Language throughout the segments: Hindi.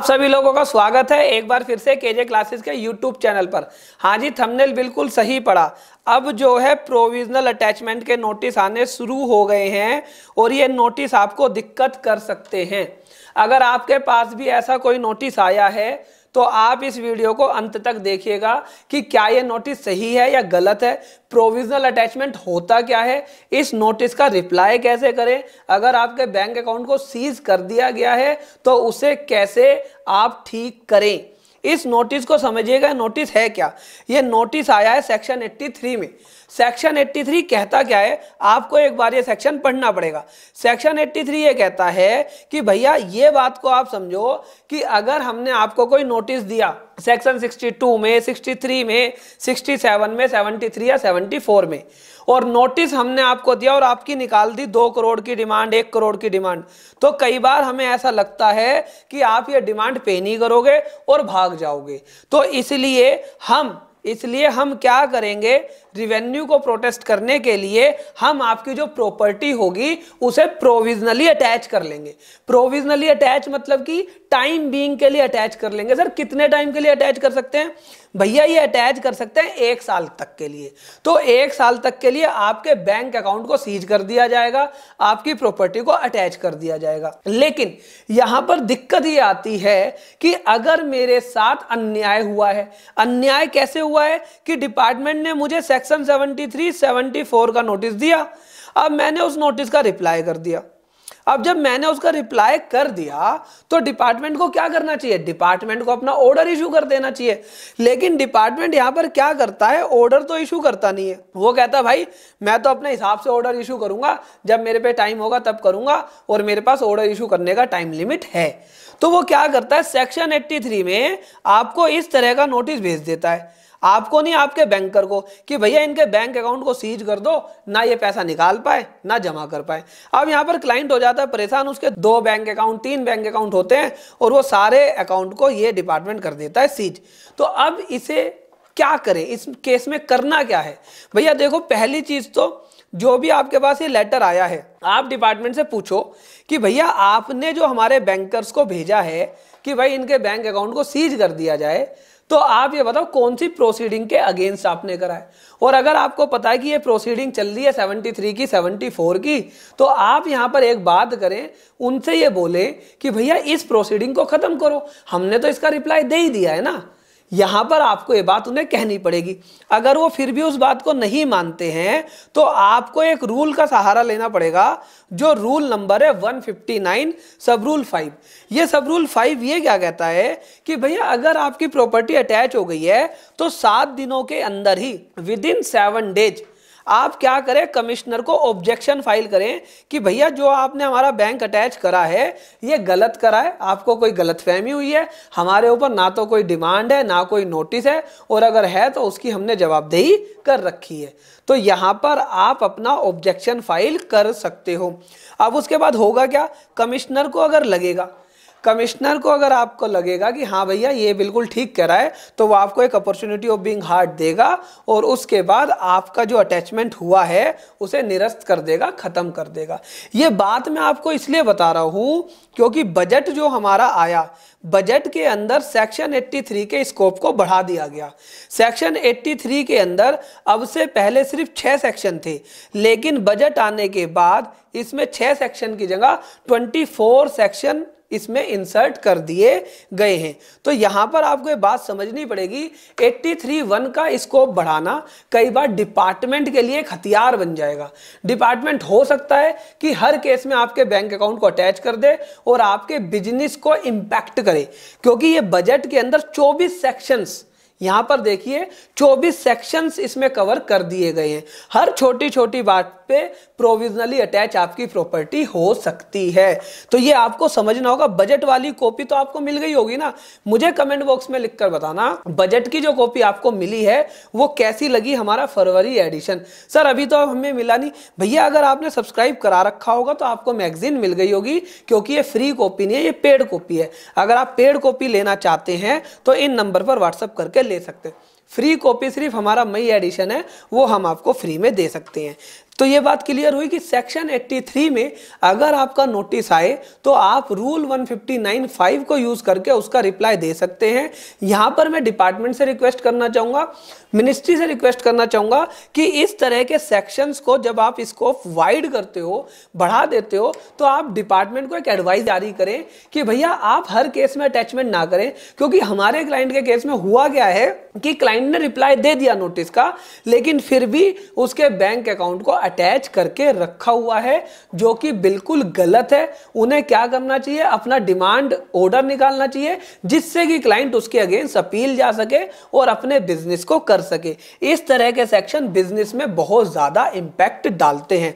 आप सभी लोगों का स्वागत है एक बार फिर से केजे क्लासेस के यूट्यूब चैनल पर हाँ जी थंबनेल बिल्कुल सही पड़ा अब जो है प्रोविजनल अटैचमेंट के नोटिस आने शुरू हो गए हैं और ये नोटिस आपको दिक्कत कर सकते हैं अगर आपके पास भी ऐसा कोई नोटिस आया है तो आप इस वीडियो को अंत तक देखिएगा कि क्या यह नोटिस सही है या गलत है प्रोविजनल अटैचमेंट होता क्या है इस नोटिस का रिप्लाई कैसे करें अगर आपके बैंक अकाउंट को सीज कर दिया गया है तो उसे कैसे आप ठीक करें इस नोटिस को समझिएगा नोटिस है क्या ये नोटिस आया है सेक्शन 83 में सेक्शन 83 कहता क्या है आपको एक बार ये सेक्शन पढ़ना पड़ेगा सेक्शन 83 ये कहता है कि भैया ये बात को आप समझो कि अगर हमने आपको कोई नोटिस दिया सेक्शन 62 में 63 में 67 में 73 या 74 में और नोटिस हमने आपको दिया और आपकी निकाल दी दो करोड़ की डिमांड एक करोड़ की डिमांड तो कई बार हमें ऐसा लगता है कि आप ये डिमांड पे नहीं करोगे और भाग जाओगे तो इसलिए हम इसलिए हम क्या करेंगे रिवेन्यू को प्रोटेस्ट करने के लिए हम आपकी जो प्रॉपर्टी होगी उसे प्रोविजनली अटैच कर लेंगे प्रोविजनली अटैच मतलब कि टाइम बीइंग के लिए अटैच कर लेंगे सर कितने टाइम के लिए अटैच कर सकते हैं भैया ये अटैच कर सकते हैं एक साल तक के लिए तो एक साल तक के लिए आपके बैंक अकाउंट को सीज कर दिया जाएगा आपकी प्रॉपर्टी को अटैच कर दिया जाएगा लेकिन यहां पर दिक्कत ये आती है कि अगर मेरे साथ अन्याय हुआ है अन्याय कैसे हुआ है कि डिपार्टमेंट ने मुझे सेक्शन 73, 74 का नोटिस दिया अब मैंने उस नोटिस का रिप्लाई कर दिया अब जब मैंने उसका रिप्लाई कर दिया तो डिपार्टमेंट को क्या करना चाहिए डिपार्टमेंट को अपना ऑर्डर इशू कर देना चाहिए लेकिन डिपार्टमेंट यहां पर क्या करता है ऑर्डर तो इशू करता नहीं है वो कहता है भाई मैं तो अपने हिसाब से ऑर्डर इशू करूंगा जब मेरे पे टाइम होगा तब करूंगा और मेरे पास ऑर्डर इशू करने का टाइम लिमिट है तो वो क्या करता है सेक्शन एट्टी में आपको इस तरह का नोटिस भेज देता है आपको नहीं आपके बैंकर को कि भैया इनके बैंक अकाउंट को सीज कर दो ना ये पैसा निकाल पाए ना जमा कर पाए अब यहां पर क्लाइंट हो जाता है परेशान उसके दो बैंक अकाउंट तीन बैंक अकाउंट होते हैं और वो सारे अकाउंट को ये डिपार्टमेंट कर देता है सीज तो अब इसे क्या करें इस केस में करना क्या है भैया देखो पहली चीज तो जो भी आपके पास ये लेटर आया है आप डिपार्टमेंट से पूछो कि भैया आपने जो हमारे बैंकर्स को भेजा है कि भाई इनके बैंक अकाउंट को सीज कर दिया जाए तो आप ये बताओ कौन सी प्रोसीडिंग के अगेंस्ट आपने करा है और अगर आपको पता है कि ये प्रोसीडिंग चल रही है 73 की 74 की तो आप यहाँ पर एक बात करें उनसे ये बोले कि भैया इस प्रोसीडिंग को ख़त्म करो हमने तो इसका रिप्लाई दे ही दिया है ना यहाँ पर आपको ये बात उन्हें कहनी पड़ेगी अगर वो फिर भी उस बात को नहीं मानते हैं तो आपको एक रूल का सहारा लेना पड़ेगा जो रूल नंबर है 159 सब रूल फाइव ये सब रूल फाइव ये क्या कहता है कि भैया अगर आपकी प्रॉपर्टी अटैच हो गई है तो सात दिनों के अंदर ही विद इन सेवन डेज आप क्या करें कमिश्नर को ऑब्जेक्शन फाइल करें कि भैया जो आपने हमारा बैंक अटैच करा है ये गलत करा है आपको कोई गलत फहमी हुई है हमारे ऊपर ना तो कोई डिमांड है ना कोई नोटिस है और अगर है तो उसकी हमने जवाबदेही कर रखी है तो यहाँ पर आप अपना ऑब्जेक्शन फाइल कर सकते हो अब उसके बाद होगा क्या कमिश्नर को अगर लगेगा कमिश्नर को अगर आपको लगेगा कि हाँ भैया ये बिल्कुल ठीक कह रहा है तो वो आपको एक अपॉर्चुनिटी ऑफ बीइंग हार्ट देगा और उसके बाद आपका जो अटैचमेंट हुआ है उसे निरस्त कर देगा ख़त्म कर देगा ये बात मैं आपको इसलिए बता रहा हूँ क्योंकि बजट जो हमारा आया बजट के अंदर सेक्शन 83 के स्कोप को बढ़ा दिया गया सेक्शन 83 के अंदर अब से पहले सिर्फ छः सेक्शन थे लेकिन बजट आने के बाद इसमें छः सेक्शन की जगह 24 सेक्शन इसमें इंसर्ट कर दिए गए हैं तो यहां पर आपको ये बात समझनी पड़ेगी 83 वन का स्कोप बढ़ाना कई बार डिपार्टमेंट के लिए एक हथियार बन जाएगा डिपार्टमेंट हो सकता है कि हर केस में आपके बैंक अकाउंट को अटैच कर दे और आपके बिजनेस को इम्पैक्ट करे क्योंकि ये बजट के अंदर चौबीस सेक्शंस यहां पर देखिए 24 सेक्शंस इसमें कवर कर दिए गए हैं हर छोटी छोटी बात पे प्रोविजनली अटैच आपकी प्रॉपर्टी हो सकती है तो ये आपको समझना होगा बजट वाली कॉपी तो आपको मिल गई होगी ना मुझे कमेंट बॉक्स में लिखकर बताना बजट की जो कॉपी आपको मिली है वो कैसी लगी हमारा फरवरी एडिशन सर अभी तो हमें मिला नहीं भैया अगर आपने सब्सक्राइब करा रखा होगा तो आपको मैगजीन मिल गई होगी क्योंकि ये फ्री कॉपी नहीं है ये पेड कॉपी है अगर आप पेड कॉपी लेना चाहते हैं तो इन नंबर पर व्हाट्सअप करके ले सकते हैं फ्री कॉपी सिर्फ हमारा मई एडिशन है वो हम आपको फ्री में दे सकते हैं तो ये बात क्लियर हुई कि सेक्शन 83 में अगर आपका नोटिस आए तो आप रूल 159.5 को यूज करके उसका रिप्लाई दे सकते हैं यहां पर मैं डिपार्टमेंट से रिक्वेस्ट करना चाहूंगा मिनिस्ट्री से रिक्वेस्ट करना चाहूंगा कि इस तरह के सेक्शंस को जब आप इसको वाइड करते हो बढ़ा देते हो तो आप डिपार्टमेंट को एक एडवाइस जारी करें कि भैया आप हर केस में अटैचमेंट ना करें क्योंकि हमारे क्लाइंट के केस में हुआ क्या है कि क्लाइंट ने रिप्लाई दे दिया नोटिस का लेकिन फिर भी उसके बैंक अकाउंट को अटैच करके रखा हुआ है जो कि बिल्कुल गलत है उन्हें क्या करना चाहिए अपना डिमांड ऑर्डर निकालना चाहिए जिससे कि क्लाइंट उसके अगेंस्ट अपील जा सके और अपने बिजनेस को कर सके इस तरह के सेक्शन बिजनेस में बहुत ज़्यादा इम्पैक्ट डालते हैं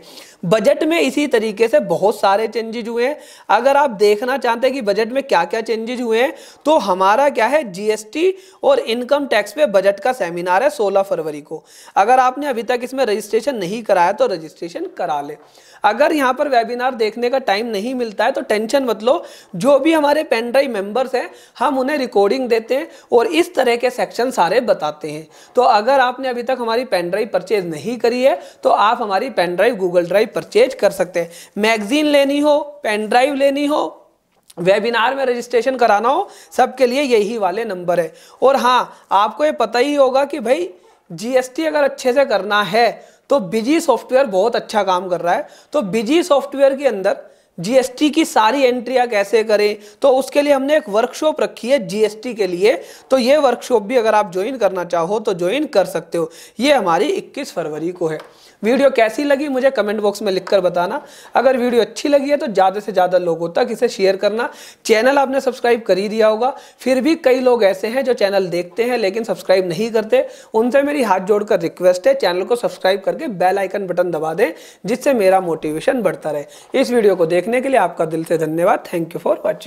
बजट में इसी तरीके से बहुत सारे चेंजेज हुए हैं अगर आप देखना चाहते हैं कि बजट में क्या क्या चेंजेज हुए हैं तो हमारा क्या है जीएसटी और इनकम टैक्स पे बजट का सेमिनार है 16 फरवरी को अगर आपने अभी तक इसमें रजिस्ट्रेशन नहीं कराया तो रजिस्ट्रेशन करा ले अगर यहाँ पर वेबिनार देखने का टाइम नहीं मिलता है तो टेंशन मत लो जो भी हमारे पेन ड्राइव मेंबर्स हैं हम उन्हें रिकॉर्डिंग देते हैं और इस तरह के सेक्शन सारे बताते हैं तो अगर आपने अभी तक हमारी पेनड्राइव परचेज नहीं करी है तो आप हमारी pen drive Google drive purchase कर सकते हैं मैगजीन लेनी हो पेन ड्राइव लेनी हो वेबिनार में रजिस्ट्रेशन कराना हो सबके लिए यही वाले नंबर है और हाँ आपको ये पता ही होगा कि भाई जीएसटी अगर अच्छे से करना है तो बिजी सॉफ्टवेयर बहुत अच्छा काम कर रहा है तो बिजी सॉफ्टवेयर के अंदर जीएसटी की सारी एंट्रियां कैसे करें तो उसके लिए हमने एक वर्कशॉप रखी है जीएसटी के लिए तो ये वर्कशॉप भी अगर आप ज्वाइन करना चाहो तो ज्वाइन कर सकते हो ये हमारी 21 फरवरी को है वीडियो कैसी लगी मुझे कमेंट बॉक्स में लिखकर बताना अगर वीडियो अच्छी लगी है तो ज़्यादा से ज़्यादा लोगों तक इसे शेयर करना चैनल आपने सब्सक्राइब कर ही दिया होगा फिर भी कई लोग ऐसे हैं जो चैनल देखते हैं लेकिन सब्सक्राइब नहीं करते उनसे मेरी हाथ जोड़कर रिक्वेस्ट है चैनल को सब्सक्राइब करके बेलाइकन बटन दबा दें जिससे मेरा मोटिवेशन बढ़ता रहे इस वीडियो को देख देखने के लिए आपका दिल से धन्यवाद थैंक यू फॉर वॉचिंग